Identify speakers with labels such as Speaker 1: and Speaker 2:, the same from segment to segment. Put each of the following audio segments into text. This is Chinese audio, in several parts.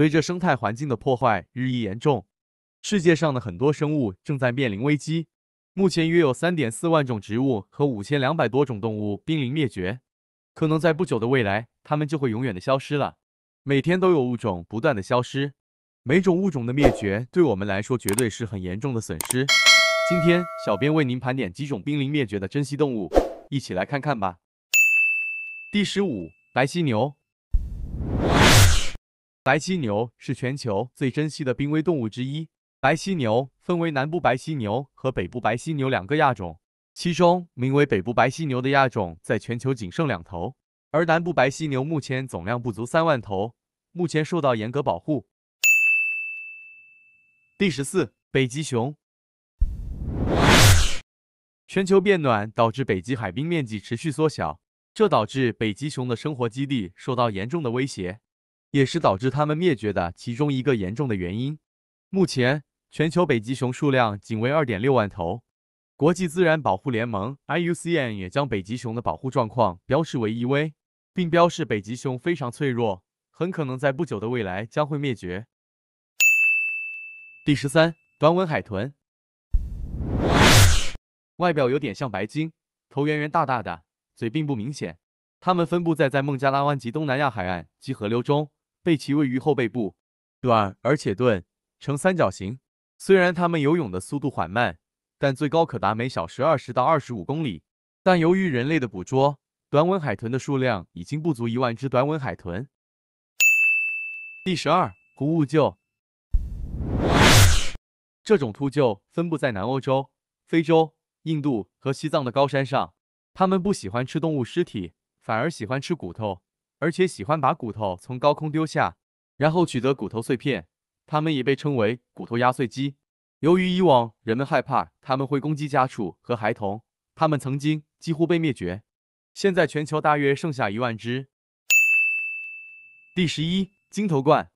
Speaker 1: 随着生态环境的破坏日益严重，世界上的很多生物正在面临危机。目前约有三点四万种植物和五千两百多种动物濒临灭绝，可能在不久的未来，它们就会永远的消失了。每天都有物种不断的消失，每种物种的灭绝对我们来说绝对是很严重的损失。今天，小编为您盘点几种濒临灭绝的珍稀动物，一起来看看吧。第十五，白犀牛。白犀牛是全球最珍稀的濒危动物之一。白犀牛分为南部白犀牛和北部白犀牛两个亚种，其中名为北部白犀牛的亚种在全球仅剩两头，而南部白犀牛目前总量不足三万头，目前受到严格保护。第十四，北极熊。全球变暖导致北极海冰面积持续缩小，这导致北极熊的生活基地受到严重的威胁。也是导致它们灭绝的其中一个严重的原因。目前，全球北极熊数量仅为二点六万头，国际自然保护联盟 IUCN 也将北极熊的保护状况标示为易危，并标示北极熊非常脆弱，很可能在不久的未来将会灭绝。第十三，短吻海豚，外表有点像白鲸，头圆圆大大的，嘴并不明显。它们分布在在孟加拉湾及东南亚海岸及河流中。背鳍位于后背部，短而且钝，呈三角形。虽然它们游泳的速度缓慢，但最高可达每小时二十到二十五公里。但由于人类的捕捉，短吻海豚的数量已经不足一万只。短吻海豚。第十二，狐兀鹫。这种秃鹫分布在南欧洲、非洲、印度和西藏的高山上。它们不喜欢吃动物尸体，反而喜欢吃骨头。而且喜欢把骨头从高空丢下，然后取得骨头碎片。它们也被称为“骨头压碎机”。由于以往人们害怕它们会攻击家畜和孩童，它们曾经几乎被灭绝。现在全球大约剩下一万只。第十一，金头鹳。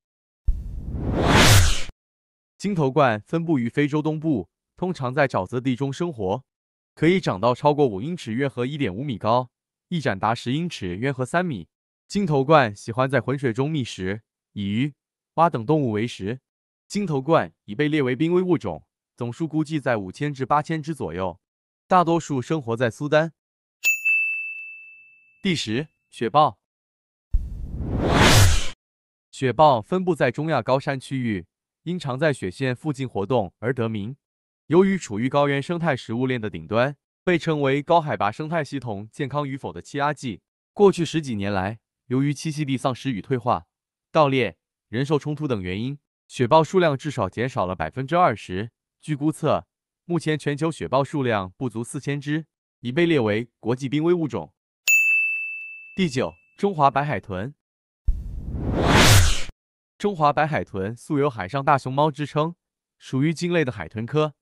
Speaker 1: 金头鹳分布于非洲东部，通常在沼泽地中生活，可以长到超过五英尺（约合一点五米）高，翼展达十英尺（约合三米）。金头鹳喜欢在浑水中觅食，以鱼、蛙等动物为食。金头鹳已被列为濒危物种，总数估计在五千至八千只左右，大多数生活在苏丹。第十，雪豹。雪豹分布在中亚高山区域，因常在雪线附近活动而得名。由于处于高原生态食物链的顶端，被称为高海拔生态系统健康与否的气压计。过去十几年来，由于栖息地丧失与退化、盗猎、人兽冲突等原因，雪豹数量至少减少了百分之二十。据估测，目前全球雪豹数量不足四千只，已被列为国际濒危物种。第九，中华白海豚。中华白海豚素有“海上大熊猫”之称，属于鲸类的海豚科，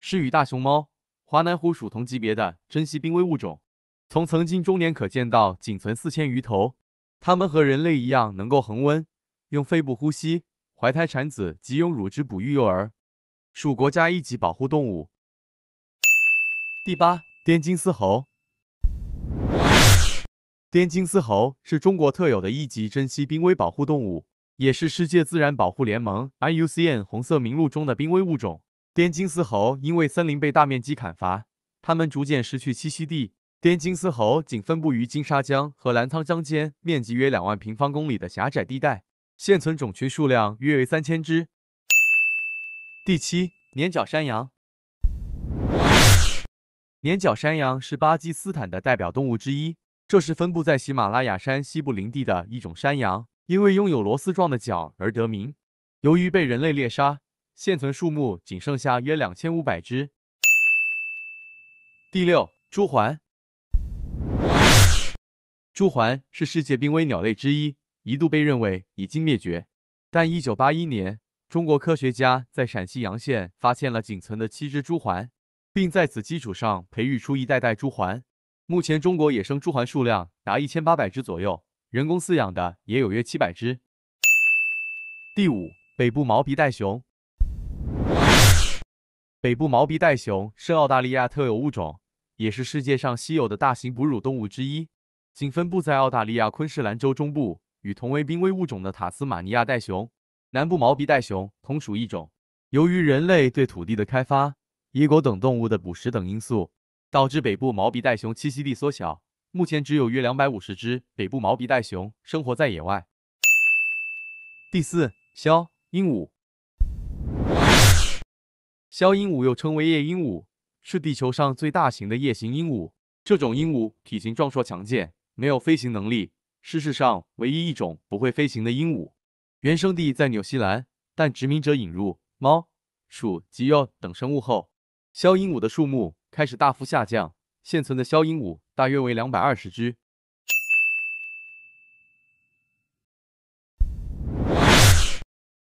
Speaker 1: 是与大熊猫、华南虎属同级别的珍稀濒危物种。从曾经中年可见到仅存四千余头。它们和人类一样能够恒温，用肺部呼吸，怀胎产子及用乳汁哺育幼儿，属国家一级保护动物。第八，滇金丝猴。滇金丝猴是中国特有的一级珍稀濒危保护动物，也是世界自然保护联盟 IUCN 红色名录中的濒危物种。滇金丝猴因为森林被大面积砍伐，它们逐渐失去栖息地。滇金丝猴仅分布于金沙江和澜沧江间面积约两万平方公里的狭窄地带，现存种群数量约为三千只。第七，粘角山羊。粘角山羊是巴基斯坦的代表动物之一，这是分布在喜马拉雅山西部林地的一种山羊，因为拥有螺丝状的角而得名。由于被人类猎杀，现存数目仅剩下约两千五百只。第六，朱鹮。朱鹮是世界濒危鸟类之一，一度被认为已经灭绝。但一九八一年，中国科学家在陕西洋县发现了仅存的七只朱鹮，并在此基础上培育出一代代朱鹮。目前，中国野生朱鹮数量达一千八百只左右，人工饲养的也有约七百只。第五，北部毛鼻袋熊。北部毛鼻袋熊是澳大利亚特有物种，也是世界上稀有的大型哺乳动物之一。仅分布在澳大利亚昆士兰州中部，与同为濒危物种的塔斯马尼亚袋熊、南部毛鼻袋熊同属一种。由于人类对土地的开发、野狗等动物的捕食等因素，导致北部毛鼻袋熊栖息地缩小，目前只有约两百五十只北部毛鼻袋熊生活在野外。第四，枭鹦鹉。枭鹦鹉又称为夜鹦鹉，是地球上最大型的夜行鹦鹉。这种鹦鹉体型壮硕强健。没有飞行能力，是世上，唯一一种不会飞行的鹦鹉，原生地在纽西兰，但殖民者引入猫、鼠及鼬等生物后，肖鹦鹉的数目开始大幅下降。现存的肖鹦鹉大约为两百二十只。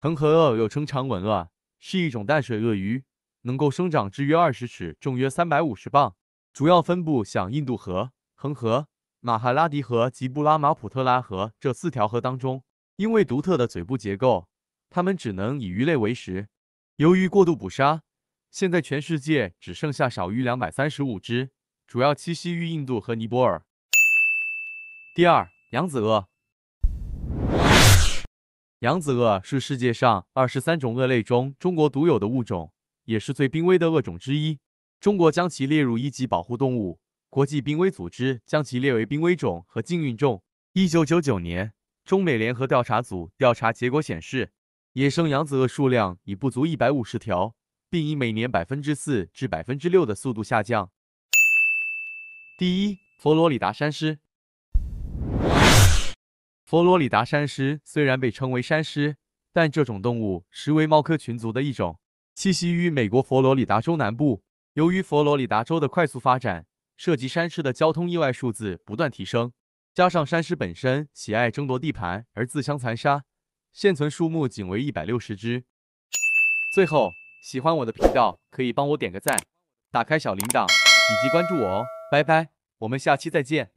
Speaker 1: 恒河鳄又称长吻鳄，是一种淡水鳄鱼，能够生长至约二十尺，重约三百五十磅，主要分布响印度河、恒河。马哈拉迪河、及布拉马普特拉河这四条河当中，因为独特的嘴部结构，它们只能以鱼类为食。由于过度捕杀，现在全世界只剩下少于两百三十五只。主要栖息于印度和尼泊尔。第二，扬子鳄。扬子鳄是世界上二十三种鳄类中中国独有的物种，也是最濒危的鳄种之一。中国将其列入一级保护动物。国际濒危组织将其列为濒危种和禁运种。一九九九年，中美联合调查组调查结果显示，野生扬子鳄数量已不足一百五十条，并以每年百分之四至百分之六的速度下降。第一，佛罗里达山狮。佛罗里达山狮虽然被称为山狮，但这种动物实为猫科群族的一种，栖息于美国佛罗里达州南部。由于佛罗里达州的快速发展，涉及山狮的交通意外数字不断提升，加上山狮本身喜爱争夺地盘而自相残杀，现存数目仅为一百六十只。最后，喜欢我的频道可以帮我点个赞，打开小铃铛以及关注我哦，拜拜，我们下期再见。